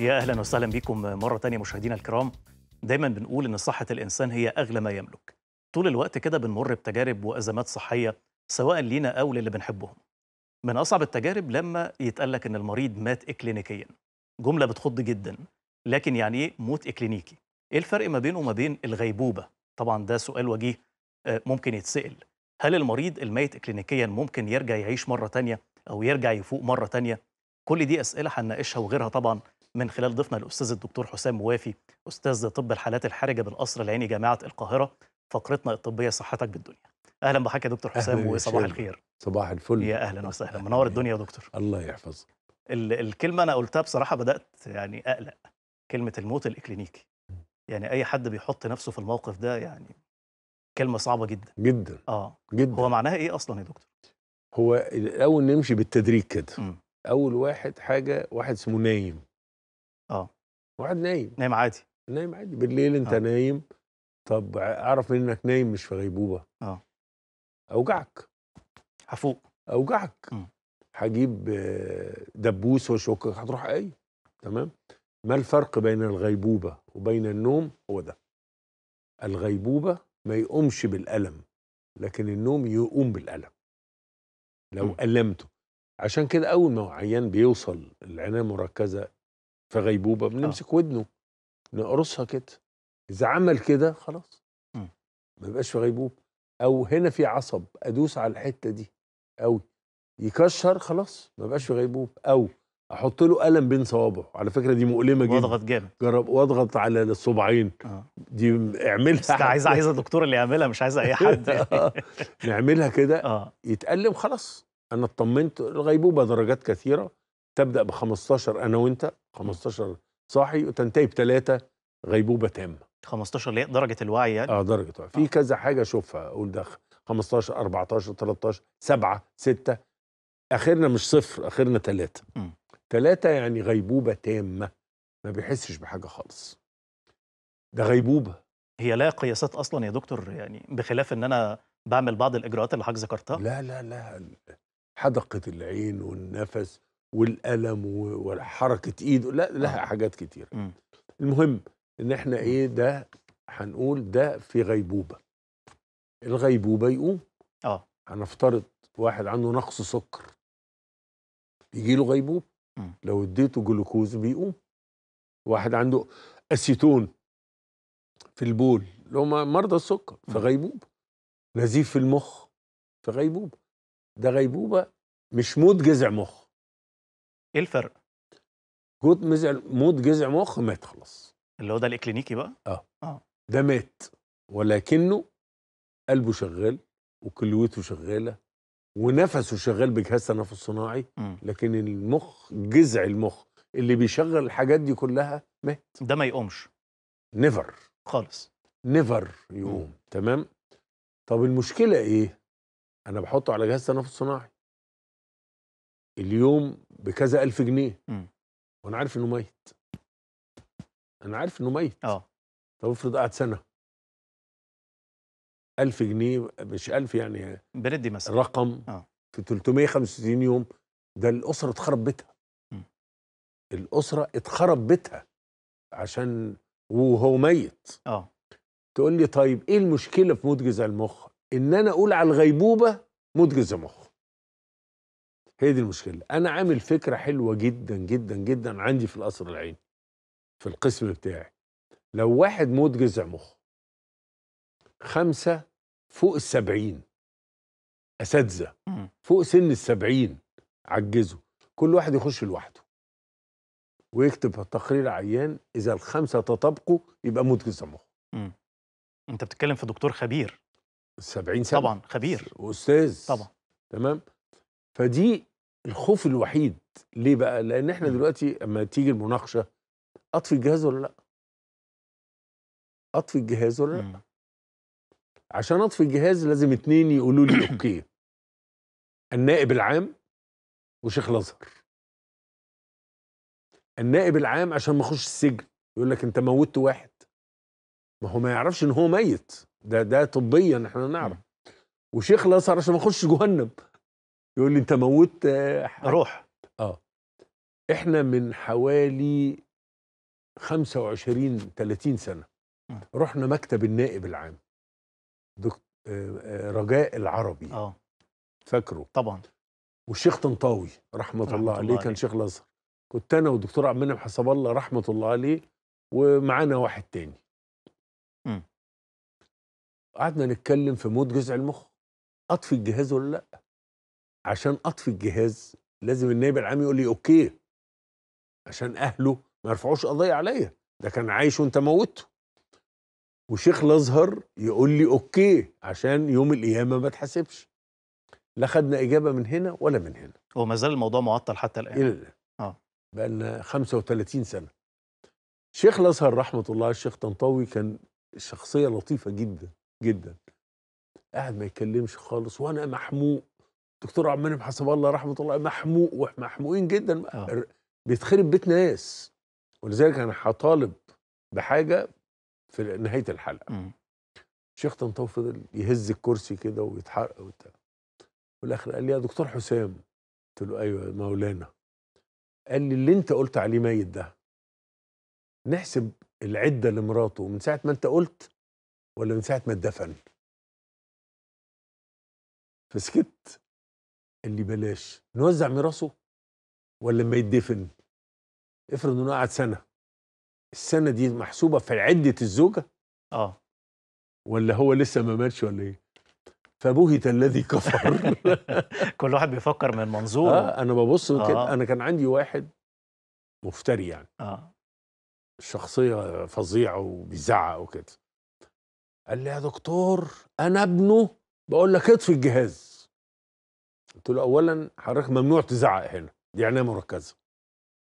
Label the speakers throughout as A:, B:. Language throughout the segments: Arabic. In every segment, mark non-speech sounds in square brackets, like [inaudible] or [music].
A: يا اهلا وسهلا بكم مره تانية مشاهدينا الكرام دايما بنقول ان صحه الانسان هي اغلى ما يملك طول الوقت كده بنمر بتجارب وازمات صحيه سواء لينا او للي بنحبهم من اصعب التجارب لما يتقالك ان المريض مات اكلينيكيا جمله بتخض جدا لكن يعني ايه موت اكلينيكي ايه الفرق ما بينه وما بين الغيبوبه طبعا ده سؤال وجيه آه، ممكن يتسال هل المريض الميت اكلينيكيا ممكن يرجع يعيش مره تانية او يرجع يفوق مره تانية كل دي اسئله هنناقشها وغيرها طبعا من خلال ضيفنا الاستاذ الدكتور حسام موافي استاذ طب الحالات الحرجه بالقصر العيني جامعه القاهره فقرتنا الطبيه صحتك بالدنيا اهلا بحضرتك يا دكتور حسام وصباح الخير
B: صباح الفل
A: يا اهلا وسهلا منور الدنيا يا دكتور الله يحفظك الكلمه انا قلتها بصراحه بدات يعني اقلق كلمه الموت الاكلينيكي يعني اي حد بيحط نفسه في الموقف ده يعني كلمه
B: صعبه جدا جدا اه جدا هو معناها ايه اصلا يا دكتور هو الاول نمشي بالتدريج كده اول واحد حاجه واحد اسمه نايم واحد نايم نايم عادي نايم عادي بالليل انت أوه. نايم طب اعرف انك نايم مش في غيبوبه اه اوجعك هفوق اوجعك هجيب دبوس واشوكك هتروح اي تمام ما الفرق بين الغيبوبه وبين النوم هو ده الغيبوبه ما يقومش بالالم لكن النوم يقوم بالالم لو م. المته عشان كده اول ما عيان بيوصل العنايه المركزه في غيبوبه آه. بنمسك ودنه نقرصها كده اذا عمل كده خلاص إمم. ما يبقاش في غيبوبه او هنا في عصب ادوس على الحته دي او يكشر خلاص ما يبقاش في غيبوبه او احط له قلم بين صوابعه على فكره دي مؤلمه جدا واضغط جامد جرب واضغط على الصبعين آه. دي اعملها بس عايز
A: الدكتور اللي يعملها مش عايز اي حد [laughs] آه.
B: نعملها كده [laughs] آه. يتألم خلاص انا اطمنت الغيبوبه درجات كثيره تبدا ب 15 انا وانت 15 صاحي وتنتهي بثلاثه غيبوبه تامه 15 اللي درجه الوعي يعني اه درجه الوعي في آه. كذا حاجه اشوفها اقول ده 15 14 13 7 6 اخرنا مش صفر اخرنا ثلاثه ثلاثه يعني غيبوبه تامه ما بيحسش بحاجه خالص ده غيبوبه هي لا قياسات اصلا يا دكتور يعني
A: بخلاف ان انا بعمل بعض الاجراءات اللي حضرتك
B: ذكرتها لا لا لا حدقه العين والنفس والقلم وحركه ايده لا لها آه. حاجات كتير المهم ان احنا ايه ده هنقول ده في غيبوبه الغيبوبه يقوم اه هنفترض واحد عنده نقص سكر بيجي له غيبوبه لو اديته جلوكوز بيقوم واحد عنده اسيتون في البول اللي هم مرضى السكر في غيبوبه نزيف في المخ في غيبوبه ده غيبوبه مش موت جذع مخ ايه الفرق؟ جود مزع موت جزع مخ مات خلاص اللي هو ده الاكلينيكي بقى؟ اه اه ده مات ولكنه قلبه شغال وكليته شغاله ونفسه شغال بجهاز تنفس صناعي لكن المخ جذع المخ اللي بيشغل الحاجات دي كلها مات ده ما يقومش نيفر خالص نيفر يقوم م. تمام طب المشكله ايه انا بحطه على جهاز تنفس صناعي اليوم بكذا ألف جنيه م. وأنا عارف إنه ميت أنا عارف إنه ميت أه طب افرض قعد سنة ألف جنيه مش ألف يعني بندي مثلا رقم أه في 365 يوم ده الأسرة اتخرب بيتها م. الأسرة اتخرب بيتها عشان وهو ميت أه تقول لي طيب إيه المشكلة في مدجز المخ؟ إن أنا أقول على الغيبوبة مدجز المخ هي دي المشكله انا عامل فكره حلوه جدا جدا جدا عندي في القصر العيني في القسم بتاعي لو واحد موت جذع مخ خمسه فوق السبعين اساتذه فوق سن السبعين عجزوا كل واحد يخش لوحده ويكتب تقرير عيان اذا الخمسه تطابقوا يبقى موت جذع مخ انت بتتكلم في دكتور خبير 70 سنه طبعا خبير واستاذ طبعا تمام فدي الخوف الوحيد ليه بقى؟ لأن احنا إمم. دلوقتي اما تيجي المناقشة أطفي الجهاز ولا لأ؟ أطفي الجهاز ولا لأ؟ إمم. عشان أطفي الجهاز لازم اتنين يقولوا لي أوكي النائب العام وشيخ الأزهر النائب العام عشان ما اخش السجن يقول لك انت موتت واحد ما هو ما يعرفش ان هو ميت ده ده طبيا احنا نعرف إمم. وشيخ الازهر عشان ما اخش جهنم يقول لي انت موت آه، روح اه احنا من حوالي 25 30 سنه رحنا مكتب النائب العام دكتور آه، آه، رجاء العربي اه فاكره طبعا والشيخ طنطاوي رحمه, رحمة الله, الله عليه كان شيخ الازهر كنت انا والدكتور عبد المنعم حسب الله رحمه الله عليه ومعانا واحد تاني قعدنا نتكلم في موت جزع المخ اطفي الجهاز ولا لا عشان اطفي الجهاز لازم النائب العام يقول لي اوكي عشان اهله ما يرفعوش قضيه عليا ده كان عايش وانت موته وشيخ الازهر يقول لي اوكي عشان يوم القيامه ما تحاسبش لا خدنا اجابه من هنا ولا من هنا هو ما زال الموضوع معطل حتى الان الى الان اه بقى لنا 35 سنه شيخ الازهر رحمه الله الشيخ طنطاوي كان شخصيه لطيفه جدا جدا قاعد ما يتكلمش خالص وانا محموق دكتور عمان حسب الله رحمه الله محموق ومحموقين جدا آه. بيتخرب بيت ناس ولذلك انا هطالب بحاجه في نهايه الحلقه م. إمم. الشيخ طنطاوي فضل يهز الكرسي كده ويتحرق وبتاع في الاخر قال لي يا دكتور حسام قلت له ايوه مولانا قال لي اللي انت قلت عليه ميت ده نحسب العده لمراته من ساعه ما انت قلت ولا من ساعه ما اتدفن فسكت اللي بلاش نوزع ميراثه ولا لما يدفن افرض انه قعد سنه السنه دي محسوبه في عده الزوجه اه ولا هو لسه ما ماتش ولا ايه فبهت الذي كفر [laughs] كل واحد بيفكر من منظوره آه انا ببص آه. كده انا كان عندي واحد مفتري يعني اه شخصيه فظيعه وبيزعق وكده قال لي يا دكتور انا ابنه بقول لك اطفي الجهاز قلت له اولا حضرتك ممنوع تزعق هنا دي عنايه مركزه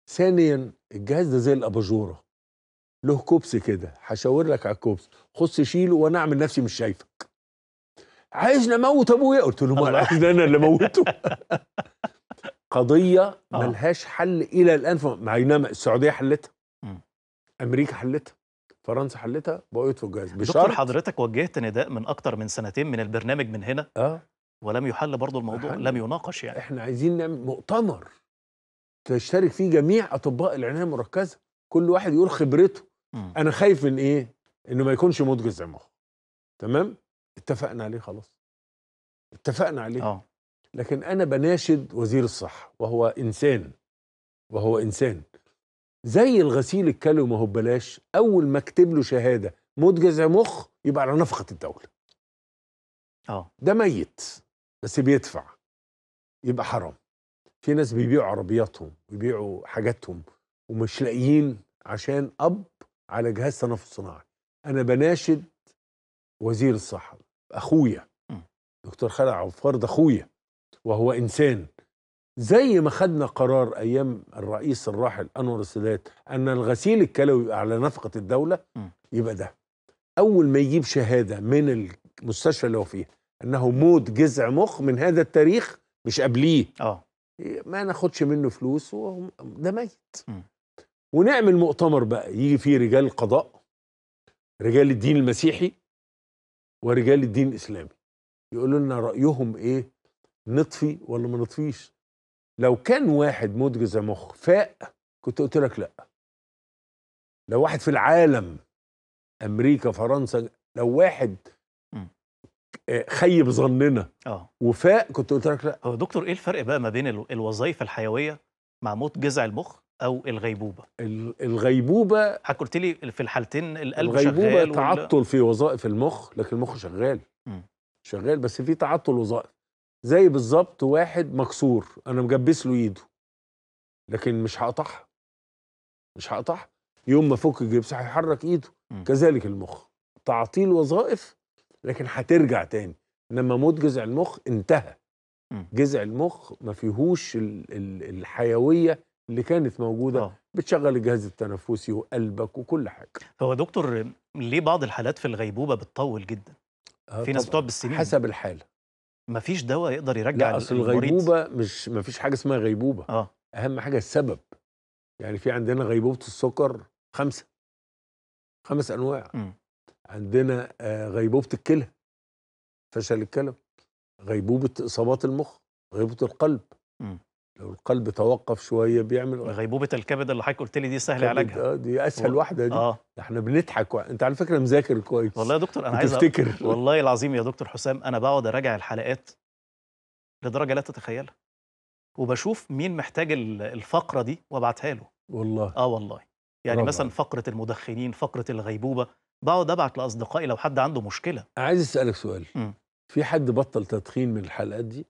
B: ثانيا الجهاز ده زي الاباجوره له كوبس كده هشاور لك على الكوبس خص شيله وانا اعمل نفسي مش شايفك عايزني اموت ابويا قلت له ما انا انا اللي اموته [laughs] قضيه آه. ملهاش حل الى الان مع السعوديه حلتها امريكا حلتها فرنسا حلتها بقيت في الجهاز دكتور
A: حضرتك وجهت نداء من اكتر من سنتين من البرنامج من هنا اه ولم يحل برضه الموضوع حل. لم يناقش يعني
B: احنا عايزين نعمل مؤتمر تشترك فيه جميع اطباء العنايه المركزه كل واحد يقول خبرته م. انا خايف من ايه انه ما يكونش مدجز زي ما هو تمام اتفقنا عليه خلاص اتفقنا عليه أوه. لكن انا بناشد وزير الصحه وهو انسان وهو انسان زي الغسيل الكلوي ما هو ببلاش اول ما اكتب له شهاده مدجز مخ يبقى على نفقه الدوله اه ده ميت بس بيدفع يبقى حرام في ناس بيبيعوا عربياتهم بيبيعوا حاجاتهم ومش لاقيين عشان اب على جهاز تنفس صناعي انا بناشد وزير الصحه اخويا دكتور خالد عبد ده اخويا وهو انسان زي ما خدنا قرار ايام الرئيس الراحل انور السادات ان الغسيل الكلوي يبقى على نفقه الدوله يبقى ده اول ما يجيب شهاده من المستشفى اللي هو فيها انه موت جذع مخ من هذا التاريخ مش قبليه اه ما ناخدش منه فلوس ده ميت م. ونعمل مؤتمر بقى يجي فيه رجال القضاء رجال الدين المسيحي ورجال الدين الاسلامي يقولوا لنا رايهم ايه نطفي ولا ما نطفيش لو كان واحد موت جزع مخ فاق كنت قلت لك لا لو واحد في العالم امريكا فرنسا لو واحد خيب ظننا اه وفاء كنت قلت لك لا
A: هو دكتور ايه الفرق بقى ما بين الوظائف الحيويه مع موت جزع المخ او الغيبوبه الغيبوبه حضرتك قلت لي في الحالتين القلب شغال الغيبوبة تعطل
B: في وظائف المخ لكن المخ شغال م. شغال بس في تعطل وظائف زي بالظبط واحد مكسور انا مجبس له ايده لكن مش هقطعها مش هقطعها يوم ما فك الجبس هيحرك ايده م. كذلك المخ تعطيل وظائف لكن هترجع تاني لما موت جذع المخ انتهى إمم. جذع المخ ما فيهوش الحيويه اللي كانت موجوده أوه. بتشغل الجهاز التنفسي وقلبك وكل حاجه
A: هو دكتور ليه بعض الحالات في الغيبوبه بتطول جدا آه في ناس بتقعد
B: بالسنين حسب الحاله مفيش دواء يقدر يرجع لا اصل الغيبوبه مش مفيش حاجه اسمها غيبوبه أوه. اهم حاجه السبب يعني في عندنا غيبوبه السكر خمسه خمس انواع م. إمم. عندنا آه، غيبوبه الكلى فشل الكلى غيبوبه اصابات المخ غيبوبه القلب م. امم. لو القلب توقف شويه بيعمل غيبوبه الكبد اللي حضرتك قلت لي دي سهل علاجها اه دي اسهل و... واحده دي آه. احنا بنضحك و... انت على فكره مذاكر كويس والله يا دكتور انا عايز افتكر والله العظيم يا دكتور
A: حسام انا بقعد اراجع الحلقات لدرجه لا تتخيلها وبشوف مين محتاج الفقره دي وابعتها له والله اه والله يعني مثلا فقره المدخنين فقره الغيبوبه بقعد ابعت لاصدقائي لو حد عنده مشكله
B: عايز اسالك سؤال م.
A: في حد بطل تدخين من الحلقات دي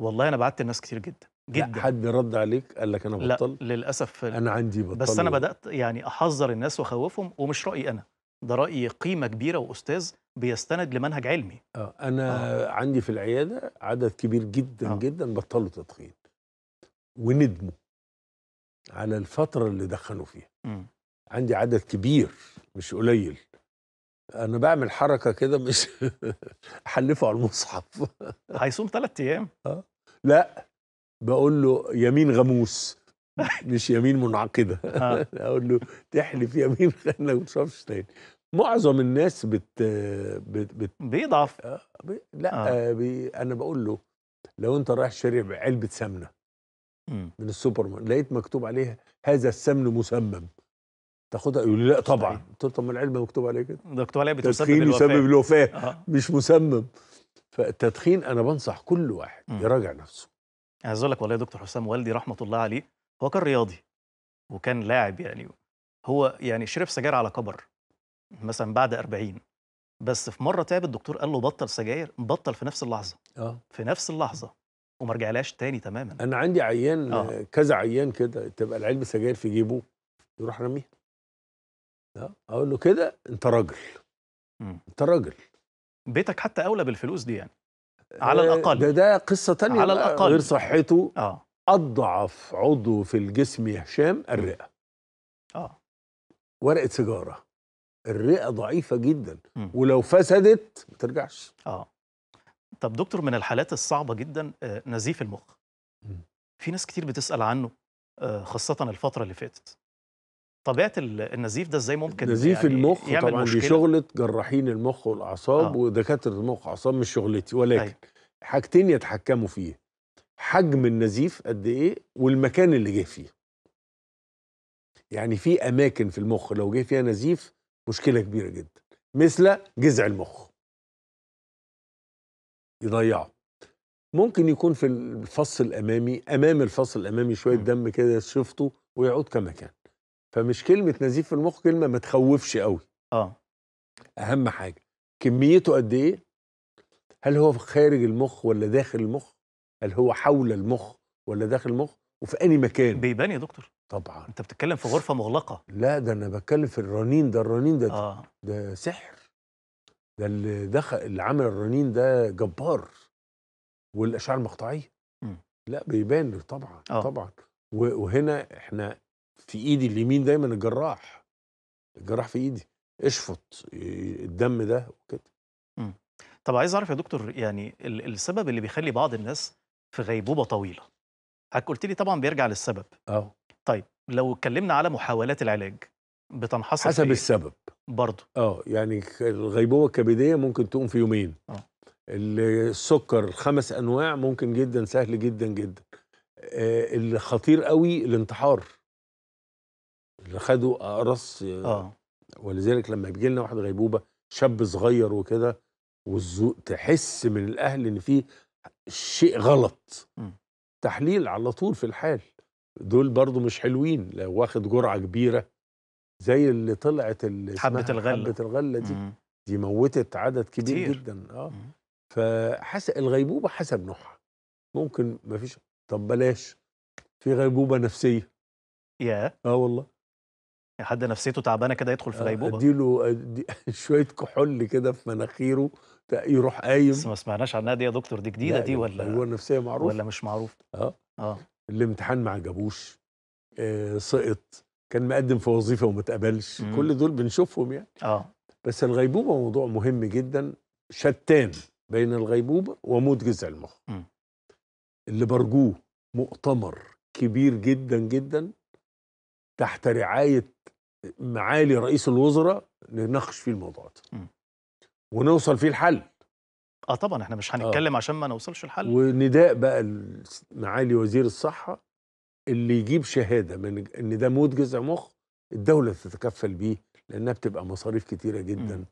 A: والله انا بعت لناس كتير جدا جدا لا حد رد عليك قال لك انا بطل لا للاسف انا عندي بطل بس انا بدات يعني احذر الناس واخوفهم ومش رايي انا ده رايي قيمه كبيره واستاذ بيستند لمنهج علمي
B: اه انا أوه. عندي في العياده عدد كبير جدا أوه. جدا بطلوا تدخين وندموا على الفتره اللي دخنوا فيها م. عندي عدد كبير مش قليل انا بعمل حركه كده مش [laughs] احلفه على المصحف هيصوم ثلاث ايام اه لا بقول له يمين غموس مش يمين منعقده [laughs] آه. [laughs] اقول له تحلف يمين خلينا ما تشربش تاني معظم الناس بت, بت... بت... بيضعف آه، بي... لا آه. بي... انا بقول له لو انت رايح شاري علبه سمنه من السوبر ماركت لقيت مكتوب عليها هذا السمن مسمم تاخدها يقول لي لا طبعا طيب. قلت له طب ما العلم مكتوب عليه كده مكتوب عليه بتسبب التدخين يسبب الوفاه آه. مش مسمم فالتدخين انا بنصح كل واحد م. يراجع نفسه عايز اقول لك والله يا دكتور حسام والدي
A: رحمه الله عليه هو كان رياضي وكان لاعب يعني هو يعني شرب سجاير على كبر مثلا بعد 40 بس في مره تعب الدكتور قال له بطل سجاير بطل في نفس اللحظه اه في نفس اللحظه وما رجعلهاش تاني تماما انا عندي عيان آه.
B: كذا عيان كده تبقى العلبه سجاير في جيبه يروح راميها اقول له كده انت راجل انت راجل بيتك حتى اولى بالفلوس دي يعني آه، على الاقل ده ده قصه تانية على الاقل غير صحته اه اضعف عضو في الجسم يا هشام الرئه اه ورقه سيجاره الرئه ضعيفه جدا م. ولو فسدت ما ترجعش اه
A: طب دكتور من الحالات الصعبه جدا آه، نزيف المخ م. في ناس كتير بتسال عنه آه، خاصه الفتره اللي فاتت طبيعه النزيف ده ازاي ممكن نزيف يعني المخ يعمل طبعا مشكلة؟ دي شغله
B: جراحين المخ والاعصاب آه. ودكاتره المخ والاعصاب مش شغلتي ولكن أي. طيب. حاجتين يتحكموا فيه حجم النزيف قد ايه والمكان اللي جه فيه يعني في اماكن في المخ لو جه فيها نزيف مشكله كبيره جدا مثل جذع المخ يضيعه ممكن يكون في الفص الامامي امام الفص الامامي شويه دم كده شفته ويعود كما كان فمش كلمه نزيف في المخ كلمه ما تخوفش قوي اه اهم حاجه كميته قد ايه هل هو خارج المخ ولا داخل المخ هل هو حول المخ ولا داخل المخ وفي اي مكان بيبان يا دكتور طبعا انت بتتكلم في غرفه مغلقه لا ده انا بتكلم في الرنين ده الرنين ده آه. ده سحر ده اللي دخل اللي عمل الرنين ده جبار والاشعه المقطعيه لا بيبان طبعا آه. طبعا وهنا احنا في ايدي اليمين دايما الجراح الجراح في ايدي اشفط الدم ده وكده إمم. طب عايز اعرف يا
A: دكتور يعني السبب اللي بيخلي بعض الناس في غيبوبه طويله حضرتك قلت لي طبعا بيرجع للسبب اه طيب لو اتكلمنا على محاولات العلاج بتنحصر حسب إيه؟ السبب
B: برضه اه يعني الغيبوبه الكبديه ممكن تقوم في يومين اه السكر الخمس انواع ممكن جدا سهل جدا جدا آه الخطير قوي الانتحار اللي خدوا اقرص اه ولذلك لما بيجي لنا واحد غيبوبه شاب صغير وكده والذوق تحس من الاهل ان في شيء غلط م. إمم. تحليل على طول في الحال دول برضو مش حلوين لو واخد جرعه كبيره زي اللي طلعت اللي حبه الغله حبه الغله دي م. إمم. دي موتت عدد كبير كتير. جدا اه إمم. فحسب الغيبوبه حسب نوعها ممكن ما فيش طب بلاش في غيبوبه نفسيه يا yeah. اه والله يعني حد نفسيته تعبانه كده يدخل في آه، غيبوبه اديله أدي [laughs] شويه كحول كده في مناخيره يروح قايم بس ما سمعناش عنها دي يا دكتور دي جديده دي ولا هو النفسيه معروفه ولا مش معروفه اه اه الامتحان ما عجبوش آه سقط كان مقدم في وظيفه وما اتقبلش كل دول بنشوفهم يعني اه بس الغيبوبه موضوع مهم جدا شتان بين الغيبوبه وموت جزء المخ اللي برجوه مؤتمر كبير جدا جدا تحت رعايه معالي رئيس الوزراء نناقش فيه الموضوعات ونوصل فيه الحل اه طبعا احنا مش هنتكلم آه.
A: عشان ما نوصلش الحل
B: ونداء بقى معالي وزير الصحه اللي يجيب شهاده من ان ده موت مخ الدوله تتكفل بيه لانها بتبقى مصاريف كتيره جدا م.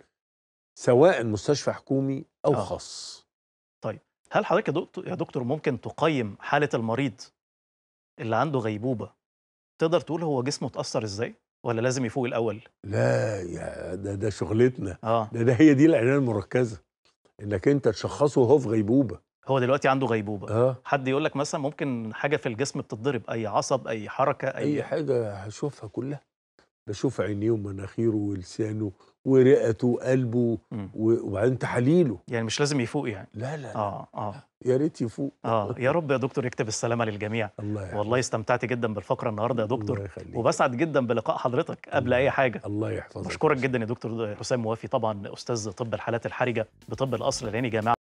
B: سواء مستشفى حكومي او آه. خاص
A: طيب هل حضرتك يا دكتور يا دكتور ممكن تقيم حاله المريض اللي عنده غيبوبه تقدر تقول هو جسمه اتاثر ازاي ولا لازم يفوق الاول
B: لا يا ده ده شغلتنا آه. ده, ده هي دي العنايه المركزه انك انت تشخصه وهو في غيبوبه هو دلوقتي عنده غيبوبه آه.
A: حد يقول لك مثلا ممكن حاجه في الجسم بتتضرب
B: اي عصب اي حركه اي, أي حاجه هشوفها كلها بشوف عينيه ومناخيره ولسانه ورئته وقلبه وبعدين تحاليله يعني مش لازم يفوق يعني لا لا اه اه يا ريت يفوق
A: اه [laughs] يا رب يا دكتور يكتب السلامه للجميع الله يحب. والله استمتعت جدا بالفقره النهارده يا دكتور الله يخليك. وبسعد جدا بلقاء حضرتك قبل الله. اي حاجه الله يحفظك بشكرك جدا يا دكتور حسام موافي طبعا استاذ طب الحالات الحرجه بطب القصر العيني جامعه